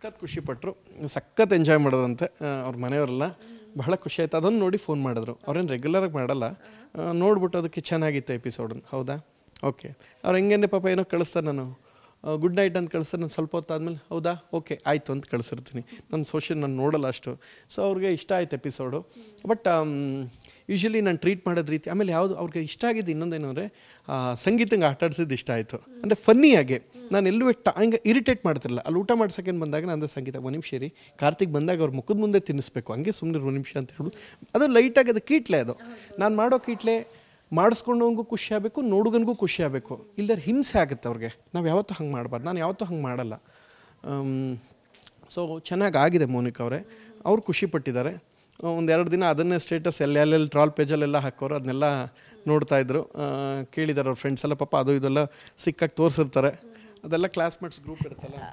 ಸಖತ್ ಖುಷಿಪಟ್ಟರು ಸಖತ್ ಎಂಜಾಯ್ ಮಾಡಿದ್ರಂತೆ ಅವ್ರ ಮನೆಯವರೆಲ್ಲ ಬಹಳ ಖುಷಿ ಆಯ್ತು ಅದನ್ನು ನೋಡಿ ಫೋನ್ ಮಾಡಿದ್ರು ಅವ್ರೇನು ರೆಗ್ಯುಲರಾಗಿ ಮಾಡಲ್ಲ ನೋಡ್ಬಿಟ್ಟು ಅದಕ್ಕೆ ಚೆನ್ನಾಗಿತ್ತು ಎಪಿಸೋಡನ್ನು ಹೌದಾ ಓಕೆ ಅವ್ರು ಹೆಂಗೇನೆ ಪಾಪ ಏನೋ ಕಳಿಸ್ತಾರೆ ನಾನು ಗುಡ್ ನೈಟ್ ಅಂತ ಕಳಿಸ್ತಾರೆ ನಾನು ಸ್ವಲ್ಪ ಹೊತ್ತು ಆದಮೇಲೆ ಹೌದಾ ಓಕೆ ಆಯಿತು ಅಂತ ಕಳಿಸಿರ್ತೀನಿ ನನ್ನ ಸೋಷಿಯಲ್ ನಾನು ನೋಡಲ್ಲ ಅಷ್ಟು ಸೊ ಅವ್ರಿಗೆ ಇಷ್ಟ ಆಯ್ತು ಎಪಿಸೋಡು ಬಟ್ ಯೂಶ್ವಲಿ ನಾನು ಟ್ರೀಟ್ ಮಾಡೋದ ರೀತಿ ಆಮೇಲೆ ಯಾವುದು ಅವ್ರಿಗೆ ಇಷ್ಟ ಆಗಿದ್ದು ಇನ್ನೊಂದೇನು ಅಂದರೆ ಸಂಗೀತಂಗೆ ಆಟಾಡ್ಸಿದ್ದು ಇಷ್ಟ ಆಯಿತು ಅಂದರೆ ಫನ್ನಿಯಾಗೆ ನಾನು ಎಲ್ಲೂ ಟಾ ಹಂಗೆ ಇರಿಟೇಟ್ ಮಾಡ್ತಿರಲ್ಲ ಅಲ್ಲಿ ಊಟ ಮಾಡ್ಸೋಕೇನು ಬಂದಾಗ ನಾನು ಸಂಗೀತ ಒಂದು ನಿಮಿಷ ರೀ ಕಾರ್ತಿಕ್ ಬಂದಾಗ ಅವ್ರ ಮುಖದ ಮುಂದೆ ತಿನ್ನಿಸ್ಬೇಕು ಹಂಗೆ ಸುಮ್ಮನೆ ಒಂದು ನಿಮಿಷ ಅಂತ ಹೇಳೋದು ಅದು ಲೈಟಾಗಿ ಅದು ಕೀಟ್ಲೆ ಅದು ನಾನು ಮಾಡೋ ಕೀಟ್ಲೆ ಮಾಡಿಸ್ಕೊಂಡವಂಗೂ ಖುಷಿ ಆಗಬೇಕು ನೋಡುಗನಿಗೂ ಖುಷಿ ಆಗಬೇಕು ಇಲ್ಲದ್ರೆ ಹಿಂಸೆ ಆಗುತ್ತೆ ಅವ್ರಿಗೆ ನಾವು ಯಾವತ್ತೂ ಹಂಗೆ ಮಾಡಬಾರ್ದು ನಾನು ಯಾವತ್ತೂ ಹಂಗೆ ಮಾಡಲ್ಲ ಸೊ ಚೆನ್ನಾಗಿ ಆಗಿದೆ ಮೋನಿಕಾ ಅವರೇ ಅವ್ರು ಖುಷಿಪಟ್ಟಿದ್ದಾರೆ ಒಂದೆರಡು ದಿನ ಅದನ್ನೇ ಸ್ಟೇಟಸ್ ಎಲ್ಲೆಲ್ಲೆಲ್ಲಿ ಟ್ರಾಲ್ ಪೇಜಲ್ಲೆಲ್ಲ ಹಾಕೋರು ಅದನ್ನೆಲ್ಲ ನೋಡ್ತಾಯಿದ್ರು ಕೇಳಿದ್ದಾರೆ ಅವ್ರ ಫ್ರೆಂಡ್ಸ್ ಎಲ್ಲ ಪಾಪ ಅದು ಇದೆಲ್ಲ ಸಿಕ್ಕಾಗಿ ತೋರಿಸಿರ್ತಾರೆ ಅದೆಲ್ಲ ಕ್ಲಾಸ್ಮೇಟ್ಸ್ ಗ್ರೂಪ್ ಇರುತ್ತಲ್ಲ